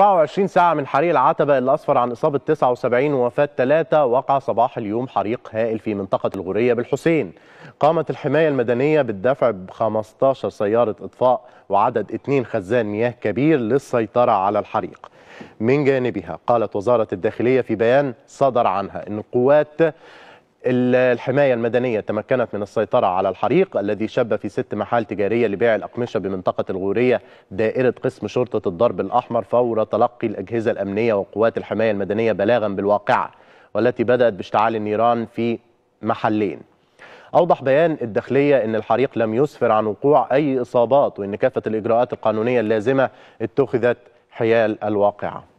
24 ساعة من حريق العتبة اللي أسفر عن إصابة 79 ووفاة 3 وقع صباح اليوم حريق هائل في منطقة الغورية بالحسين قامت الحماية المدنية بالدفع ب 15 سيارة إطفاء وعدد 2 خزان مياه كبير للسيطرة على الحريق من جانبها قالت وزارة الداخلية في بيان صدر عنها أن القوات الحماية المدنية تمكنت من السيطرة على الحريق الذي شب في ست محال تجارية لبيع الأقمشة بمنطقة الغورية دائرة قسم شرطة الضرب الأحمر فور تلقي الأجهزة الأمنية وقوات الحماية المدنية بلاغا بالواقعة والتي بدأت باشتعال النيران في محلين أوضح بيان الداخلية أن الحريق لم يسفر عن وقوع أي إصابات وأن كافة الإجراءات القانونية اللازمة اتخذت حيال الواقعة